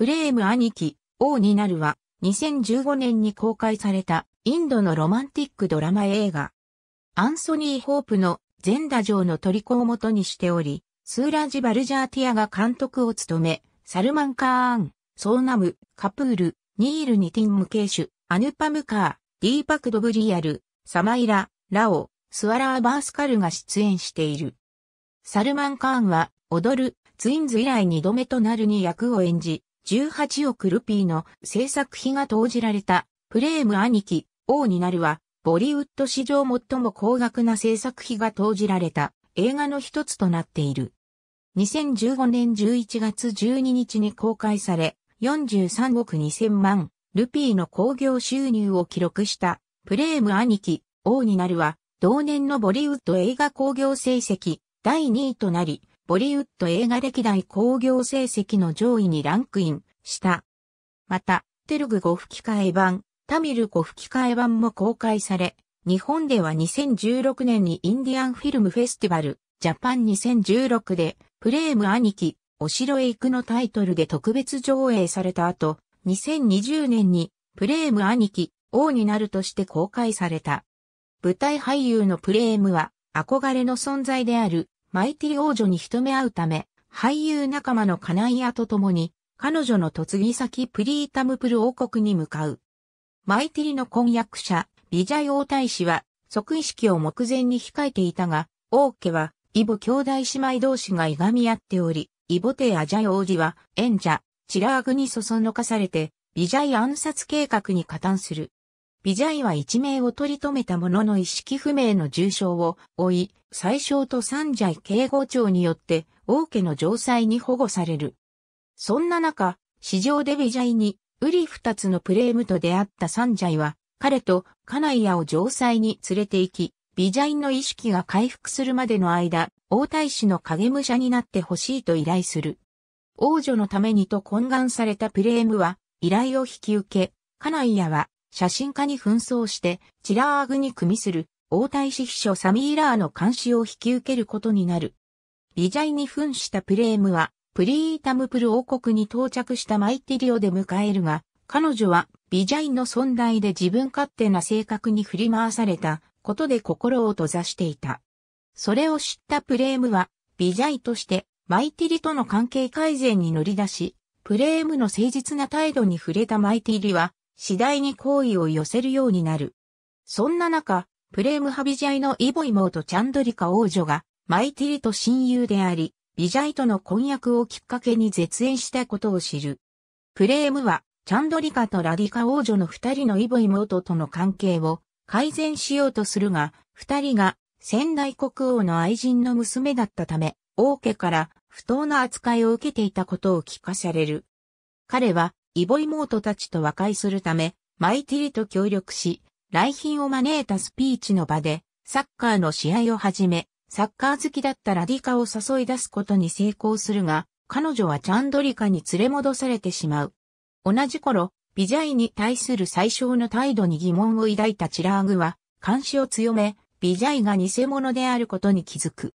フレーム兄貴、王になるは、2015年に公開された、インドのロマンティックドラマ映画。アンソニー・ホープの、全打城の虜を元にしており、スーラジ・バルジャーティアが監督を務め、サルマン・カーン、ソーナム、カプール、ニール・ニティン・ムケーシュ、アヌパム・カー、ディーパク・ドブリアル、サマイラ、ラオ、スワラー・バースカルが出演している。サルマン・カーンは、踊る、ツインズ以来二度目となるに役を演じ、18億ルピーの制作費が投じられた、プレーム兄貴、王になるは、ボリウッド史上最も高額な制作費が投じられた映画の一つとなっている。2015年11月12日に公開され、43億2000万ルピーの興行収入を記録したプレーム兄貴、王になるは、同年のボリウッド映画興行成績第2位となり、ボリウッド映画歴代興行成績の上位にランクインした。また、テルグ語吹き替え版、タミル語吹き替え版も公開され、日本では2016年にインディアンフィルムフェスティバル、ジャパン2016で、プレーム兄貴、お城へ行くのタイトルで特別上映された後、2020年に、プレーム兄貴、王になるとして公開された。舞台俳優のプレームは、憧れの存在である、マイティ王女に一目会うため、俳優仲間のカナイアと共に、彼女の嫁ぎ先プリータムプル王国に向かう。マイティリの婚約者、ビジャイ王太子は、即位式を目前に控えていたが、王家は、イボ兄弟姉妹同士がいがみ合っており、イボテアジャイ王子は、演者、チラーグにそそのかされて、ビジャイ暗殺計画に加担する。ビジャイは一命を取り留めたものの意識不明の重傷を負い、最小と三ジャイ警護長によって王家の城塞に保護される。そんな中、市場でビジャイに、ウリ二つのプレームと出会った三ジャイは、彼とカナイアを城塞に連れて行き、ビジャイの意識が回復するまでの間、王太子の影武者になってほしいと依頼する。王女のためにと懇願されたプレームは、依頼を引き受け、カナイアは写真家に紛争して、チラーグに組みする、王太子秘書サミーラーの監視を引き受けることになる。ビジャイに扮したプレームは、プリータムプル王国に到着したマイティリオで迎えるが、彼女はビジャイの存在で自分勝手な性格に振り回されたことで心を閉ざしていた。それを知ったプレームは、ビジャイとしてマイティリとの関係改善に乗り出し、プレームの誠実な態度に触れたマイティリは、次第に好意を寄せるようになる。そんな中、プレームハビジャイのイボ妹チャンドリカ王女が、マイティリと親友であり、ビジャイとの婚約をきっかけに絶縁したことを知る。プレームは、チャンドリカとラディカ王女の二人のイボ妹との関係を改善しようとするが、二人が仙台国王の愛人の娘だったため、王家から不当な扱いを受けていたことを聞かされる。彼はイボイモートたちと和解するため、マイティリと協力し、来賓を招いたスピーチの場で、サッカーの試合をはじめ、サッカー好きだったラディカを誘い出すことに成功するが、彼女はチャンドリカに連れ戻されてしまう。同じ頃、ビジャイに対する最小の態度に疑問を抱いたチラーグは、監視を強め、ビジャイが偽物であることに気づく。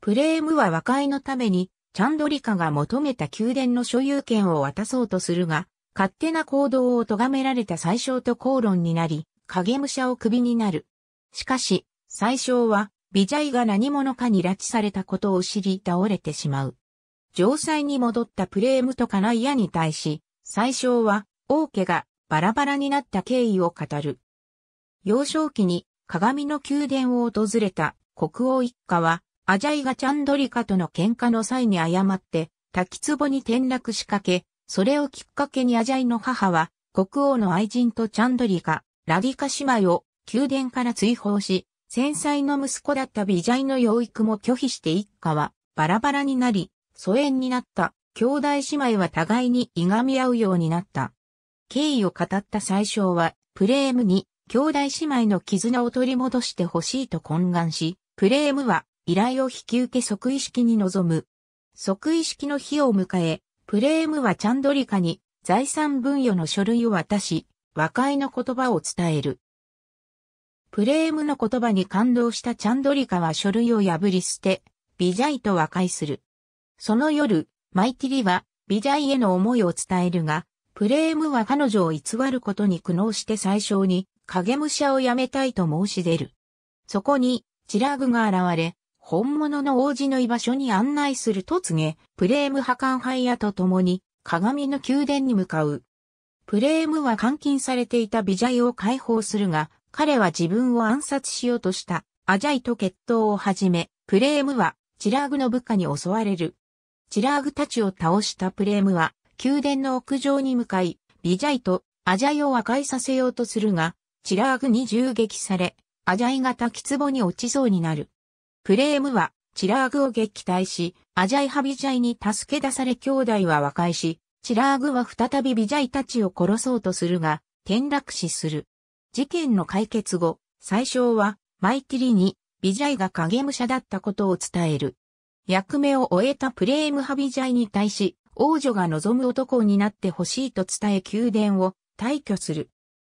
プレームは和解のために、チャンドリカが求めた宮殿の所有権を渡そうとするが、勝手な行動を咎められた最小と口論になり、影武者を首になる。しかし、最小は、ビジャイが何者かに拉致されたことを知り倒れてしまう。城塞に戻ったプレームとカナイアに対し、最小は、王家がバラバラになった経緯を語る。幼少期に鏡の宮殿を訪れた国王一家は、アジャイガチャンドリカとの喧嘩の際に誤って、滝壺に転落しかけ、それをきっかけにアジャイの母は、国王の愛人とチャンドリカ、ラディカ姉妹を宮殿から追放し、繊細の息子だったビジャイの養育も拒否して一家はバラバラになり、疎遠になった兄弟姉妹は互いにいがみ合うようになった。敬意を語った最初は、プレームに兄弟姉妹の絆を取り戻してほしいと懇願し、プレームは依頼を引き受け即位式に臨む。即位式の日を迎え、クレームはチャンドリカに財産分与の書類を渡し、和解の言葉を伝える。プレームの言葉に感動したチャンドリカは書類を破り捨て、ビジャイと和解する。その夜、マイティリはビジャイへの思いを伝えるが、プレームは彼女を偽ることに苦悩して最初に影武者を辞めたいと申し出る。そこに、チラグが現れ、本物の王子の居場所に案内すると告げ、プレーム破官ハイヤと共に、鏡の宮殿に向かう。プレームは監禁されていたビジャイを解放するが、彼は自分を暗殺しようとした、アジャイと決闘を始め、プレームは、チラーグの部下に襲われる。チラーグたちを倒したプレームは、宮殿の屋上に向かい、ビジャイとアジャイを和解させようとするが、チラーグに銃撃され、アジャイが滝壺に落ちそうになる。プレームは、チラーグを撃退し、アジャイハビジャイに助け出され兄弟は和解し、チラーグは再びビジャイたちを殺そうとするが、転落死する。事件の解決後、最初は、マイティリに、ビジャイが影武者だったことを伝える。役目を終えたプレームハビジャイに対し、王女が望む男になってほしいと伝え宮殿を退去する。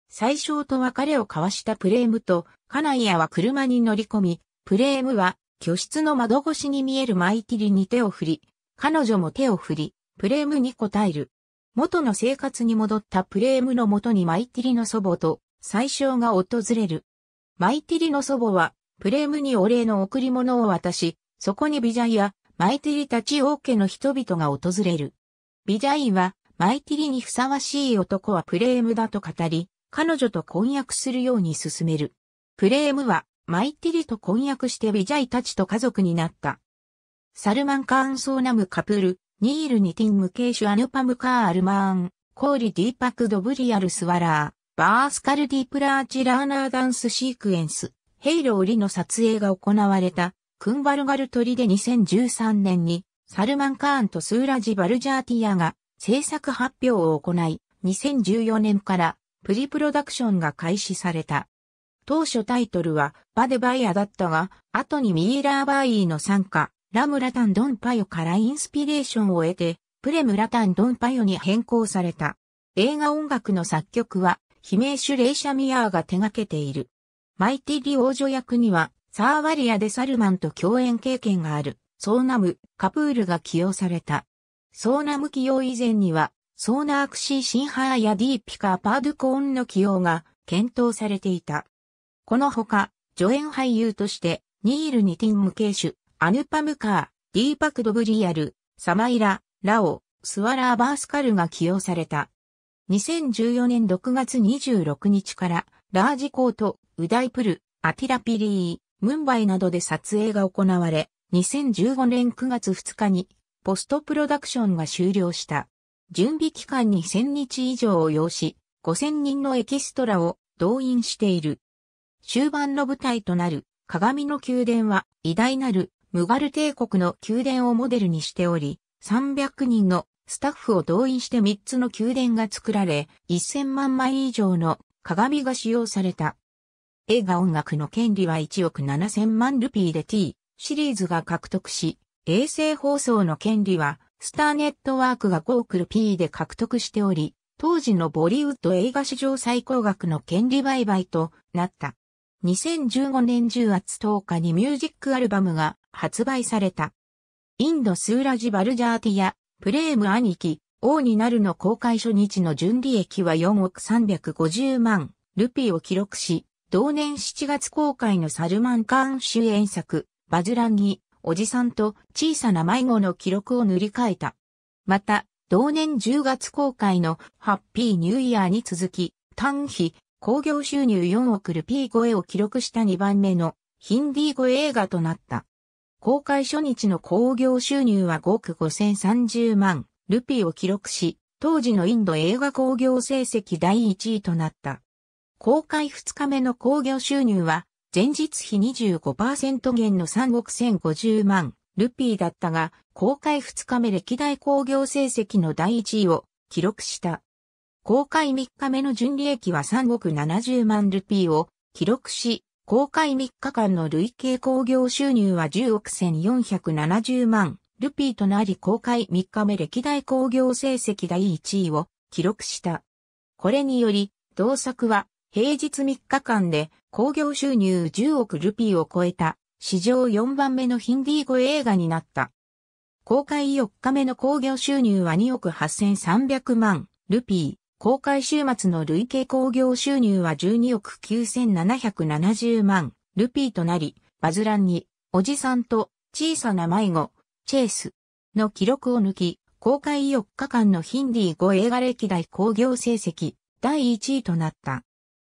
最初と別れを交わしたプレームと、カナイアは車に乗り込み、プレームは、居室の窓越しに見えるマイティリに手を振り、彼女も手を振り、プレームに応える。元の生活に戻ったプレームの元にマイティリの祖母と、最小が訪れる。マイティリの祖母は、プレームにお礼の贈り物を渡し、そこにビジャイや、マイティリたち王家の人々が訪れる。ビジャイは、マイティリにふさわしい男はプレームだと語り、彼女と婚約するように進める。プレームは、マイティリと婚約してビジャイたちと家族になった。サルマン・カーン・ソーナム・カプル、ニール・ニティン・ムケーシュ・アヌパム・カー・アルマーン、コーリ・ディーパク・ドブリアル・スワラー、バースカル・ディープラーチ・ラーナー・ダンス・シークエンス、ヘイロ・ー・リの撮影が行われた、クンバルガルトリで2013年に、サルマン・カーンとスーラジ・バルジャーティアが制作発表を行い、2014年からプリプロダクションが開始された。当初タイトルはバデバイアだったが、後にミーラーバイーの参加、ラムラタンドンパヨからインスピレーションを得て、プレムラタンドンパヨに変更された。映画音楽の作曲は、悲鳴主レイシャミアーが手掛けている。マイティリ王女役には、サーワリアデサルマンと共演経験がある、ソーナム、カプールが起用された。ソーナム起用以前には、ソーナークシー・シンハーやディーピカパードコーンの起用が検討されていた。このほか、助演俳優として、ニール・ニティン・ムケーシュ、アヌパ・ムカー、ディーパク・ドブリアル、サマイラ、ラオ、スワラー・バースカルが起用された。2014年6月26日から、ラージコート、ウダイプル、アティラピリー、ムンバイなどで撮影が行われ、2015年9月2日に、ポストプロダクションが終了した。準備期間に1000日以上を要し、5000人のエキストラを動員している。終盤の舞台となる鏡の宮殿は偉大なるムガル帝国の宮殿をモデルにしており、300人のスタッフを動員して3つの宮殿が作られ、1000万枚以上の鏡が使用された。映画音楽の権利は1億7000万ルピーで T シリーズが獲得し、衛星放送の権利はスターネットワークが5億ルピーで獲得しており、当時のボリウッド映画史上最高額の権利売買となった。2015年10月10日にミュージックアルバムが発売された。インドスーラジ・バルジャーティア、プレーム兄貴、王になるの公開初日の純利益は4億350万ルピーを記録し、同年7月公開のサルマン・カーン主演作、バズランギ、おじさんと小さな迷子の記録を塗り替えた。また、同年10月公開のハッピーニューイヤーに続き、単比興行収入4億ルピー超えを記録した2番目のヒンディー語映画となった。公開初日の興行収入は5億5030万ルピーを記録し、当時のインド映画興行成績第1位となった。公開2日目の興行収入は、前日比25%減の3億1050万ルピーだったが、公開2日目歴代興行成績の第1位を記録した。公開3日目の純利益は3億70万ルピーを記録し、公開3日間の累計興行収入は10億1470万ルピーとなり公開3日目歴代興行成績第1位を記録した。これにより、同作は平日3日間で興行収入10億ルピーを超えた史上4番目のヒンディー語映画になった。公開4日目の興行収入は2億8300万ルピー。公開週末の累計興行収入は12億9770万ルピーとなり、バズランに、おじさんと小さな迷子、チェイスの記録を抜き、公開4日間のヒンディー語映画歴代興行成績第1位となった。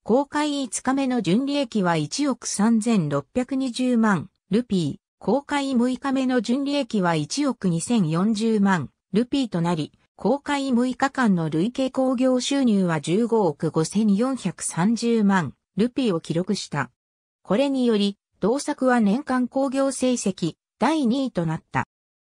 公開5日目の純利益は1億3620万ルピー、公開6日目の純利益は1億2040万ルピーとなり、公開6日間の累計興行収入は15億5430万ルピーを記録した。これにより、同作は年間興行成績第2位となった。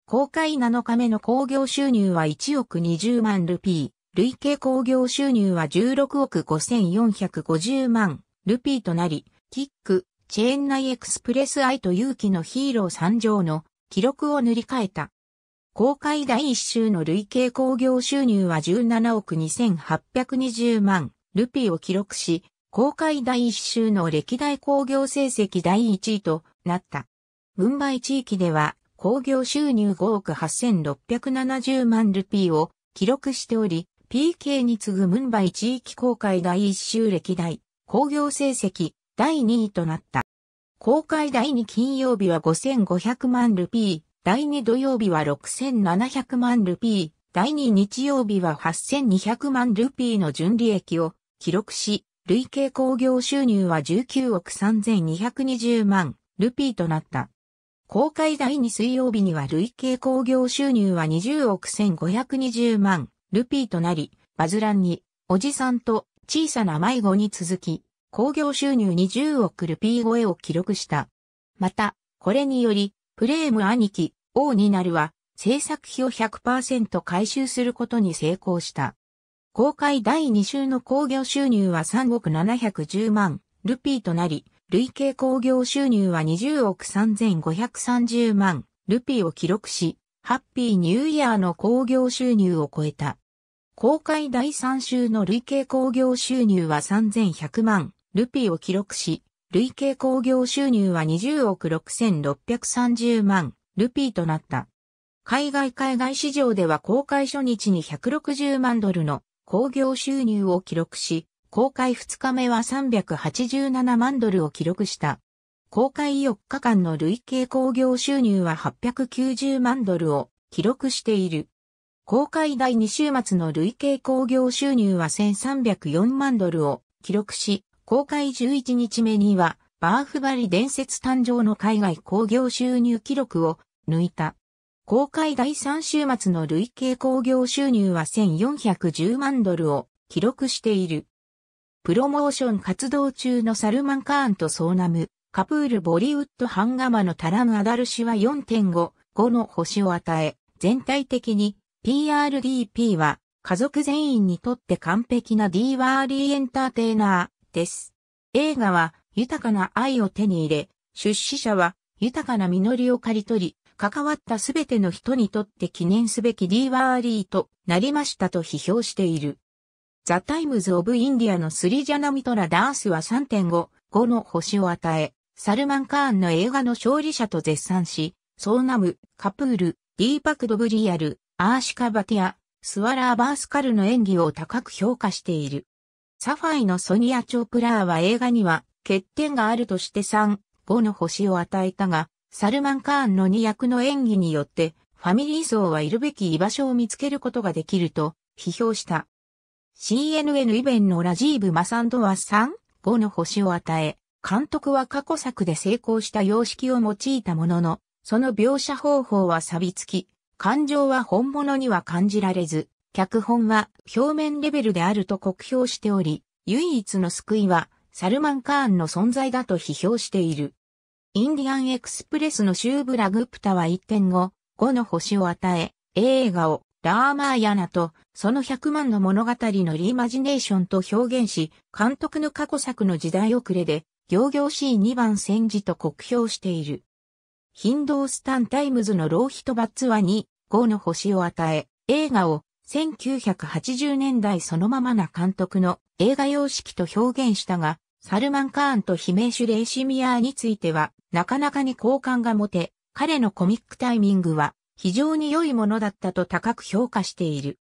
公開7日目の興行収入は1億20万ルピー、累計興行収入は16億5450万ルピーとなり、キック、チェーン内エクスプレス愛と勇気のヒーロー参上の記録を塗り替えた。公開第1週の累計興行収入は17億2820万ルピーを記録し、公開第1週の歴代興行成績第1位となった。バ配地域では、興行収入5億8670万ルピーを記録しており、PK に次ぐムンバイ地域公開第1週歴代、興行成績第2位となった。公開第2金曜日は5500万ルピー、第2土曜日は6700万ルピー、第2日曜日は8200万ルピーの純利益を記録し、累計工業収入は19億3220万ルピーとなった。公開第2水曜日には累計工業収入は20億1520万ルピーとなり、バズランに、おじさんと小さな迷子に続き、工業収入20億ルピー超えを記録した。また、これにより、プレーム兄貴、王になるは、制作費を100%回収することに成功した。公開第2週の興行収入は3億710万ルピーとなり、累計興行収入は20億3530万ルピーを記録し、ハッピーニューイヤーの興行収入を超えた。公開第3週の累計興行収入は3100万ルピーを記録し、累計興行収入は20億6630万ルピーとなった。海外海外市場では公開初日に160万ドルの興行収入を記録し、公開2日目は387万ドルを記録した。公開4日間の累計興行収入は890万ドルを記録している。公開第2週末の累計興行収入は1304万ドルを記録し、公開11日目には、バーフバリ伝説誕生の海外興行収入記録を抜いた。公開第3週末の累計興行収入は1410万ドルを記録している。プロモーション活動中のサルマン・カーンとソーナム、カプール・ボリウッド・ハンガマのタラム・アダル氏は4.5、5の星を与え、全体的に PRDP は家族全員にとって完璧な D ワーリーエンターテイナー。です。映画は豊かな愛を手に入れ、出資者は豊かな実りを刈り取り、関わったすべての人にとって記念すべきィーワーリーとなりましたと批評している。ザ・タイムズ・オブ・インディアのスリジャナミトラ・ダースは3.5、5の星を与え、サルマン・カーンの映画の勝利者と絶賛し、ソーナム、カプール、ディーパク・ドブリアル、アーシカ・バティア、スワラー・バースカルの演技を高く評価している。サファイのソニア・チョプラーは映画には欠点があるとして3、5の星を与えたが、サルマン・カーンの2役の演技によって、ファミリー層はいるべき居場所を見つけることができると批評した。CNN イベンのラジーブ・マサンドは3、5の星を与え、監督は過去作で成功した様式を用いたものの、その描写方法は錆びつき、感情は本物には感じられず、脚本は表面レベルであると酷評しており、唯一の救いはサルマン・カーンの存在だと批評している。インディアン・エクスプレスのシューブラ・グプタは1.5、5の星を与え、映画をラーマーヤナとその100万の物語のリーマジネーションと表現し、監督の過去作の時代遅れで、行々しい2番戦時と酷評している。ヒンドースタン・タイムズのローヒトバッツは2、5の星を与え、映画を1980年代そのままな監督の映画様式と表現したが、サルマン・カーンとヒメーシュ・レイシミアーについては、なかなかに好感が持て、彼のコミックタイミングは非常に良いものだったと高く評価している。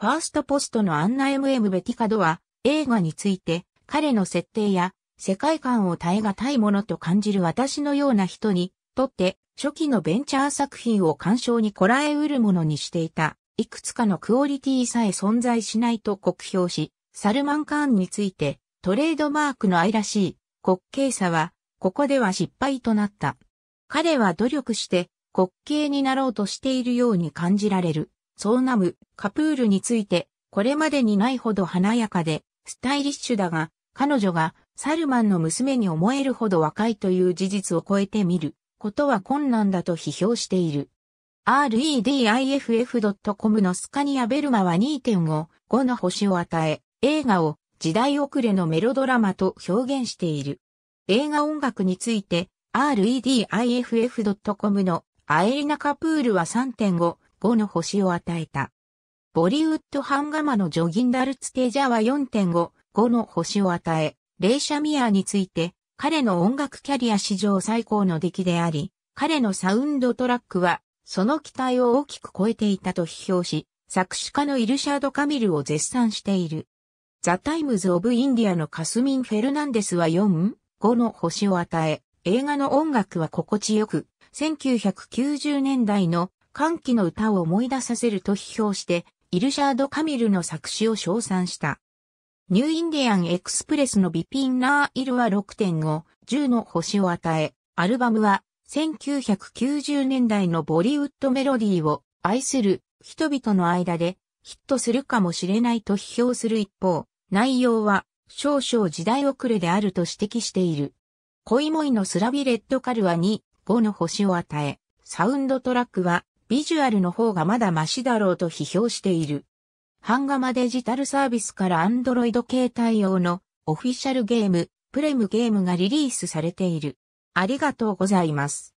ファーストポストのアンナエム・エム・ベティカドは映画について彼の設定や世界観を耐え難いものと感じる私のような人にとって初期のベンチャー作品を鑑賞にこらえうるものにしていた、いくつかのクオリティさえ存在しないと酷評し、サルマンカーンについてトレードマークの愛らしい滑稽さは、ここでは失敗となった。彼は努力して滑稽になろうとしているように感じられる。ソーナム、カプールについて、これまでにないほど華やかで、スタイリッシュだが、彼女がサルマンの娘に思えるほど若いという事実を超えてみる。ことは困難だと批評している。rediff.com のスカニア・ベルマは2.55の星を与え、映画を時代遅れのメロドラマと表現している。映画音楽について rediff.com のアエリナ・カプールは3.5、5の星を与えた。ボリウッド・ハンガマのジョギンダルツ・テジャは4.5、5の星を与え、レイシャ・ミアについて彼の音楽キャリア史上最高の出来であり、彼のサウンドトラックは、その期待を大きく超えていたと批評し、作詞家のイルシャード・カミルを絶賛している。ザ・タイムズ・オブ・インディアのカスミン・フェルナンデスは4、5の星を与え、映画の音楽は心地よく、1990年代の歓喜の歌を思い出させると批評して、イルシャード・カミルの作詞を称賛した。ニューインディアンエクスプレスのビピンナーイルは6.5、10の星を与え、アルバムは1990年代のボリウッドメロディーを愛する人々の間でヒットするかもしれないと批評する一方、内容は少々時代遅れであると指摘している。恋いのスラビレッドカルは2、5の星を与え、サウンドトラックはビジュアルの方がまだマシだろうと批評している。ハンガマデジタルサービスから Android 携帯用のオフィシャルゲーム、プレムゲームがリリースされている。ありがとうございます。